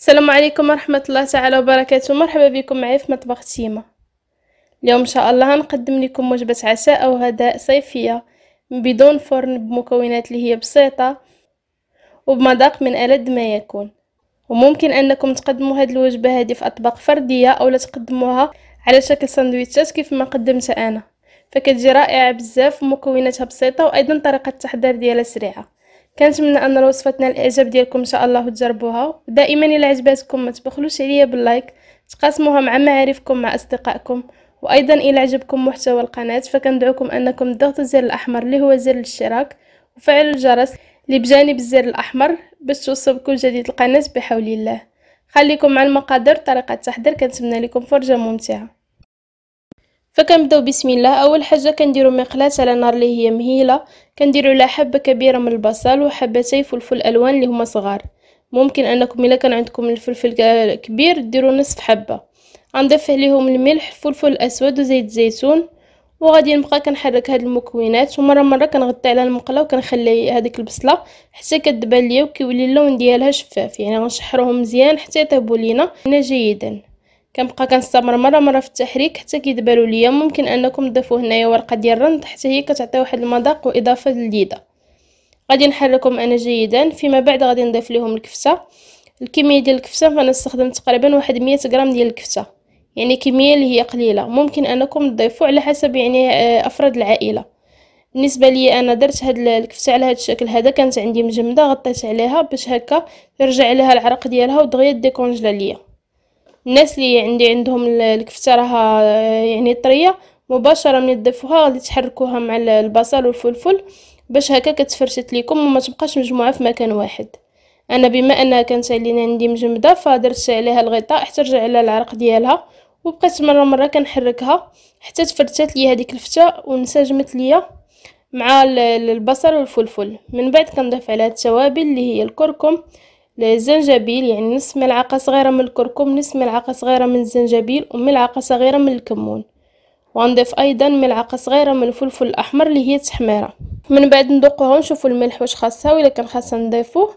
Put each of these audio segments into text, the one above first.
السلام عليكم ورحمة الله تعالى وبركاته مرحبا بكم معي في مطبخ تيما اليوم إن شاء الله غنقدم لكم وجبة عشاء أو غداء صيفية بدون فرن بمكونات اللي هي بسيطة وبمذاق من ألد ما يكون وممكن أنكم تقدموا هذه الوجبة هذه في أطباق فردية أو لا تقدموها على شكل سندويتشات كيف ما قدمت أنا فكتجي رائعة بزاف ومكوناتها بسيطة وأيضا طريقة التحضير ديالها سريعة كنتمنى ان وصفتنا الاعجاب ديالكم ان شاء الله تجربوها دائما الا عجباتكم ما تبخلوش عليا باللايك تقاسموها مع معارفكم مع اصدقائكم وايضا الا عجبكم محتوى القناه فكندعوكم انكم تضغطوا الزر الاحمر اللي هو زر الاشتراك وفعلوا الجرس اللي بجانب الزر الاحمر باش توصلكم جديد القناه بحول الله خليكم مع المقادير طريقه التحضير كنتمنى لكم فرجه ممتعه فكنبداو بسم الله اول حاجه كنديرو مقلاة على نار اللي هي مهيله كنديرو لها حبه كبيره من البصل وحبتين فلفل الوان اللي هما صغار ممكن انكم الا كان عندكم الفلفل كبير ديروا نصف حبه غنضيف عليهم الملح فلفل اسود وزيت الزيتون وغادي نبقى كنحرك هاد المكونات ومره مره كنغطي على المقله وكنخلي هذيك البصله حتى كتبان ليا وكيولي اللون ديالها شفاف يعني غنشحروهم مزيان حتى يطيبوا لينا جيدا كنبقى كنستمر مره مره في التحريك حتى كيدبالوا ليا ممكن انكم تضيفوا هنايا ورقه ديال الرند حتى هي كتعطي واحد المذاق واضافه لذيذه غادي نحركهم انا جيدا فيما بعد غادي نضيف لهم الكفته الكميه ديال الكفته فانا استخدمت تقريبا واحد 100 غرام ديال الكفته يعني كميه اللي هي قليله ممكن انكم تضيفوا على حسب يعني آه، افراد العائله بالنسبه لي انا درت هاد الكفته على هاد الشكل هذا كانت عندي مجمده غطيت عليها باش هكا يرجع لها العرق ديالها ودغيا ديكونجلا ليا الناس اللي عندي عندهم الكفته راها يعني طريه مباشره من تضيفوها غادي تحركوها مع البصل والفلفل باش هكا كتفرشت ليكم وما تبقاش مجموعه في مكان واحد انا بما انها كانت علينا عندي مجمده فدرت عليها الغطاء حتى رجع على العرق ديالها وبقيت مره مره كنحركها حتى تفرتات لي هذيك الفته وانسجمت ليا مع البصل والفلفل من بعد كنضيف عليها التوابل اللي هي الكركم الزنجبيل يعني نصف ملعقة صغيرة من الكركم نصف ملعقة صغيرة من الزنجبيل وملعقة صغيرة من الكمون ونضيف ايضا ملعقه صغيره من الفلفل الاحمر اللي هي تحميره من بعد ندقوها ونشوفوا الملح واش خاصها ولا كان خاصها نضيفوه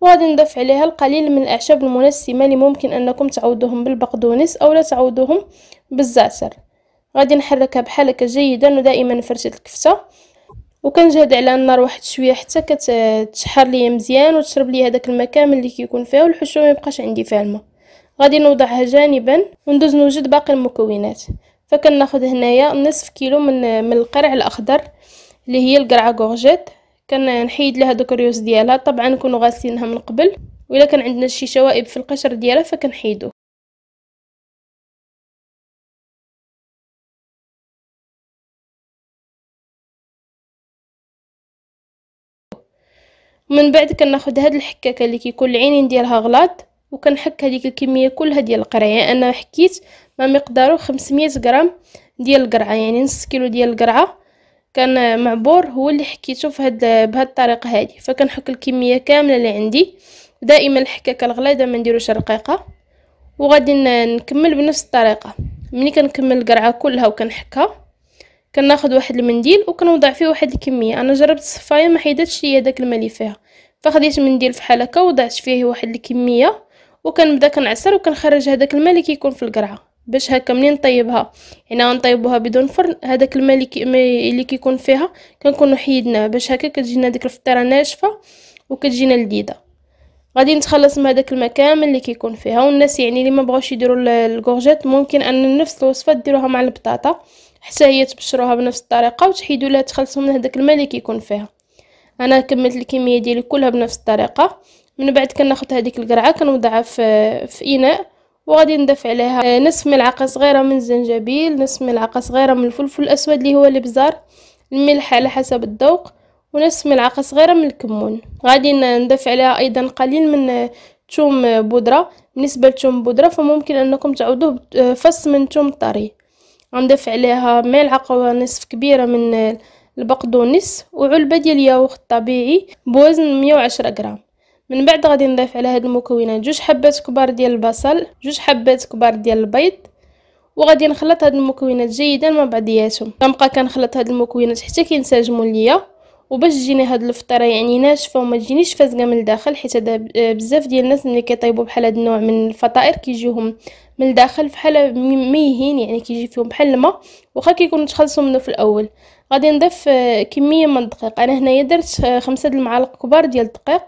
وغادي نضيف عليها القليل من الاعشاب المنسمه اللي ممكن انكم تعوضوهم بالبقدونس او لا تعوضوهم بالزعتر غادي نحركها هكا جيدا ودائما فرشه الكفته وكنجهد على النار واحد شويه حتى كتشحر ليا مزيان وتشرب ليا هذاك الماء كامل اللي كيكون فيها والحشوه ما يبقاش عندي فيها الماء غادي نوضعها جانبا وندوز نوجد باقي المكونات فكناخذ هنايا نصف كيلو من من القرع الاخضر اللي هي القرعه غورجيت كنحيد لها دوك الريوس ديالها طبعا نكونوا غاسلينها من قبل وإلا كان عندنا شي شوائب في القشر ديالها فكنحيدو ومن بعد كناخد هاد الحكاكه اللي كيكون العينين ديالها غلاط وكنحك هذيك الكميه كلها ديال القرعه يعني انا حكيت ما مقداره 500 غرام ديال القرعه يعني نص كيلو ديال القرعه كان معبور هو اللي حكيته في هاد بهاد الطريقه هادي فكنحك الكميه كامله اللي عندي دائما الحكاكه الغليظه ما نديروش رقيقه وغادي نكمل بنفس الطريقه ملي كنكمل القرعه كلها وكنحكها كناخذ واحد المنديل وكنوضع فيه واحد الكميه انا جربت الصفايه ما حيدتش ليا داك الماء اللي فيها فخديت منديل فحال هكا وضعت فيه واحد الكميه وكنبدا كنعصر وكنخرج هذاك الماء اللي كيكون في القرعه باش هكا منين نطيبها يعني غنطيبوها بدون فرن هذاك الماء اللي, اللي كيكون فيها كنكونوا حيدناه باش هكا كتجينا ديك الفطيره ناشفه وكتجينا لذيذه غادي نتخلص من هذاك الماء كامل اللي كيكون فيها والناس يعني اللي ما بغاوش يديروا الكورجيت ممكن ان نفس الوصفه ديروها مع البطاطا حتى هي تبشروها بنفس الطريقه وتحيدوا لها تخلصوا من هذاك الماء اللي كيكون فيها انا كملت الكميه ديالي كلها بنفس الطريقه من بعد كناخذ هذيك القرعه كنوضعها في في اناء وغادي ندفع عليها آه، نصف ملعقه صغيره من الزنجبيل نصف ملعقه صغيره من الفلفل الاسود اللي هو الابزار الملح على حسب الذوق ونصف ملعقه صغيره من الكمون غادي ندفع عليها ايضا قليل من ثوم آه، بودره بالنسبه لثوم بودره فممكن انكم تعوضوه بفص آه، من ثوم طري غنضيف عليها ملعقه ونصف كبيرة من البقدونس وعلبة ديال الياغورت الطبيعي بوزن 110 غرام من بعد غادي نضيف على هاد المكونات جوج حبات كبار ديال البصل جوج حبات كبار ديال البيض وغادي نخلط هاد المكونات جيدا مع بعضياتهم كنبقى كنخلط هاد المكونات حتى كينسجموا ليا وباش تجيني هاد الفطيره يعني ناشفه وما تجينيش فازقه من الداخل حيت بزاف ديال الناس ملي كيطيبوا بحال هاد النوع من الفطائر كيجيوهم من الداخل بحال ميهين يعني كيجي فيهم بحال الماء واخا كيكونوا تخلصوا منه في الاول غادي نضيف آه، كميه من الدقيق انا هنايا درت آه، خمسة د المعالق كبار ديال الدقيق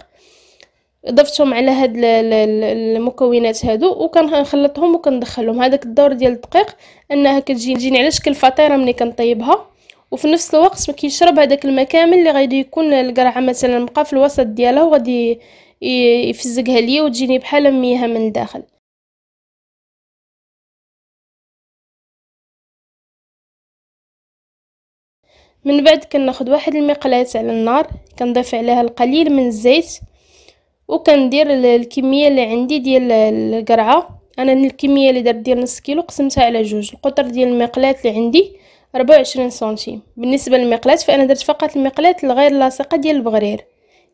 ضفتهم على هاد المكونات هادو وكنخلطهم وكندخلهم هذاك الدور ديال الدقيق انها كتجي تجيني على شكل فطيره ملي كنطيبها وفي نفس الوقت ما كيشرب هذاك الماء كامل اللي غادي يكون القرعه مثلا بقى في الوسط ديالها وغادي يفزقها ليا وتجيني بحال ميها من الداخل من بعد كناخد واحد المقلاة على النار كنضيف عليها القليل من الزيت وكندير الكميه اللي عندي ديال القرعه انا الكميه اللي درت ديال نص كيلو قسمتها على جوج القطر ديال المقلاه اللي عندي 24 سنتيم بالنسبه للمقلاه فانا درت فقط المقلاه الغير لاصقه ديال البغرير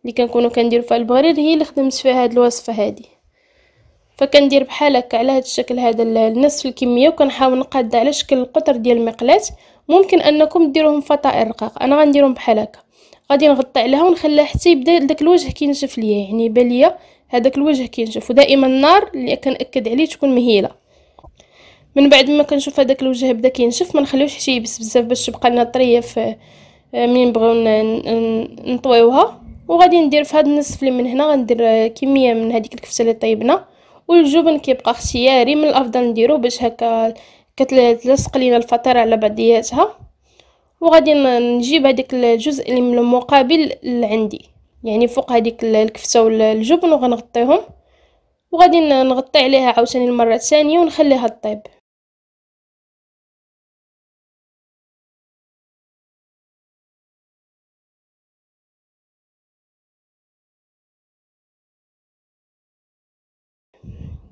اللي كنكونوا كنديروا فيها البغرير هي اللي خدمت فيها هاد الوصفه هادي فكندير بحال هكا على هاد الشكل هذا نصف الكميه وكنحاول نقادها على شكل القطر ديال المقلاه ممكن انكم ديروهم فطائر رقاق انا غنديرهم بحال هكا غادي نغطي عليها ونخليها حتى يبدا داك الوجه كينشف ليا يعني يبان ليا هذاك الوجه كينشف ودائما النار اللي كنأكد عليه تكون مهيله من بعد ما كنشوف هذاك الوجه بدا كينشف ما نخليوش حتى يبس بزاف باش تبقى لنا طريه في منين نبغيو نطويوها وغادي ندير في هذا النصف اللي من هنا غندير كميه من هذيك الكفته اللي طيبنا والجبن كيبقى اختياري من الافضل نديروه باش هكا كتلصق لينا الفطيرة على بعضياتها وغادي نجيب هذاك الجزء اللي من المقابل اللي عندي يعني فوق هذيك الكفته والجبن وغنغطيهم وغادي نغطي عليها عاوتاني المره الثانيه ونخليها طيب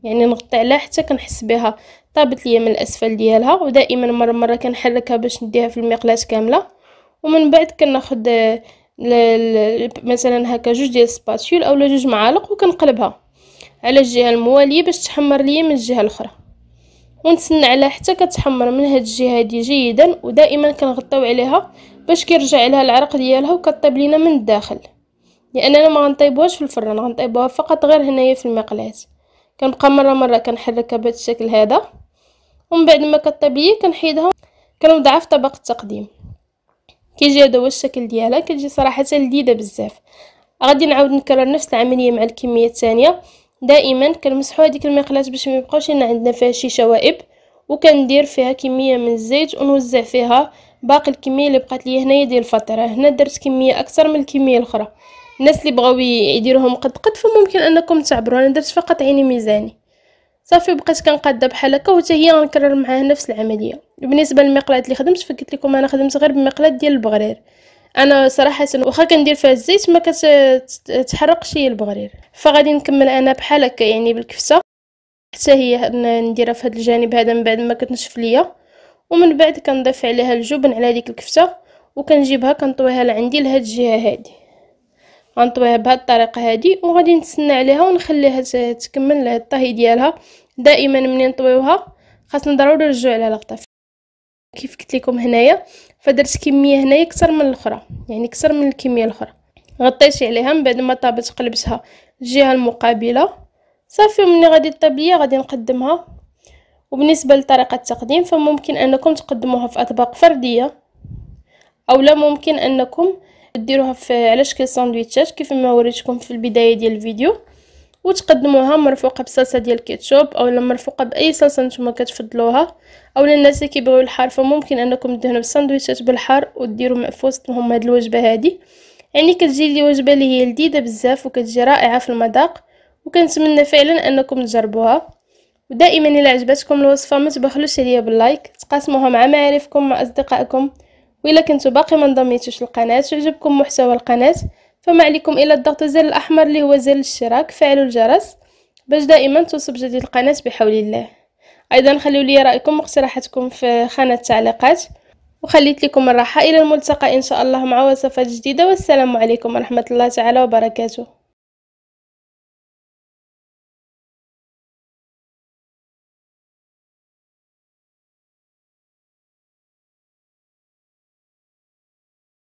يعني نغطي عليها حتى كنحس بها طابت ليا من الاسفل ديالها ودائما مره مره كنحركها باش نديها في المقلاة كامله ومن بعد كناخد مثلا هكا جوج ديال السباتيول اولا جوج معالق وكنقلبها على الجهه المواليه باش تحمر ليا من الجهه الاخرى ونتسنى عليها حتى كتحمر من هاد الجهه هادي جيدا ودائما كنغطيو عليها باش كيرجع لها العرق ديالها وكطيب لينا من الداخل لاننا ما غنطيبوهاش في الفرن غنطيبوها فقط غير هنايا في المقلاه كنبقى مره مره كنحركها بهذا الشكل هذا ومن بعد ما كطيب ليا كنحيدها كنوضعها في طبق التقديم كيجي هذا هو الشكل ديالها كتجي صراحه لذيذه بزاف غادي نعاود نكرر نفس العمليه مع الكميه الثانيه دائما كنمسحوا هذيك المقلات باش ما يبقاوش عندنا فيها شي شوائب وكندير فيها كميه من الزيت ونوزع فيها باقي الكميه اللي بقات لي هنايا ديال الفطيره هنا درت كميه اكثر من الكميه الاخرى الناس اللي بغاو يديروهم قد قد فممكن انكم تعبروا انا درت فقط عيني ميزاني صافي بقيت كنقاده بحال هكا وحتى هي غنكرر معاها نفس العمليه بالنسبه للمقلات اللي خدمت فقلت لكم انا خدمت غير بمقلات ديال البغرير انا صراحه واخا كندير فيها الزيت ما كتحرقش البغرير فغادي نكمل انا بحال هكا يعني بالكفته حتى هي نديرها في هذا الجانب هذا من بعد ما كتنشف ليا ومن بعد كنضيف عليها الجبن على ديك الكفته وكنجيبها كنطويها لعندي لهاد الجهه هذه غنطويها بهاد الطريقه هادي وغادي نتسنى عليها ونخليها تكمل الطهي ديالها دائما ملي نطويوها خاصنا ضروري نرجعو عليها الغطاف كيف قلت لكم هنايا فدرت كميه هنايا اكثر من الاخرى يعني اكثر من الكميه الاخرى غطيت عليها من بعد ما طابت قلبتها الجهه المقابله صافي ملي غادي طاب ليا غادي نقدمها وبالنسبه لطريقه التقديم فممكن انكم تقدموها في اطباق فرديه اولا ممكن انكم ديروها في على شكل ساندويتشات كيف ما وريتكم في البدايه ديال الفيديو وتقدموها مرفوقه بصلصه ديال الكيتشوب اولا مرفوقه باي صلصه نتوما كتفضلوها اولا الناس اللي كيبغيو الحار فممكن انكم تدهنوا الساندويتشات بالحار وديروا مع فوسطهم هاد الوجبه هادي يعني كتجي لي وجبه اللي هي لذيذه بزاف وكتجي رائعه في المذاق وكنتمنى فعلا انكم تجربوها ودائما الى عجبتكم الوصفه ما تبخلوش عليا باللايك تقاسموها مع معارفكم مع اصدقائكم وإلا كنتو باقي ما انضميتوش للقناة وعجبكم محتوى القناة فما عليكم إلا الضغط الزر الأحمر اللي هو زر الاشتراك فعلوا الجرس باش دائما توصل جديد القناة بحول الله أيضا خليو لي رأيكم واقتراحاتكم في خانة التعليقات وخليت لكم الراحة إلى الملتقى إن شاء الله مع وصفات جديدة والسلام عليكم ورحمة الله تعالى وبركاته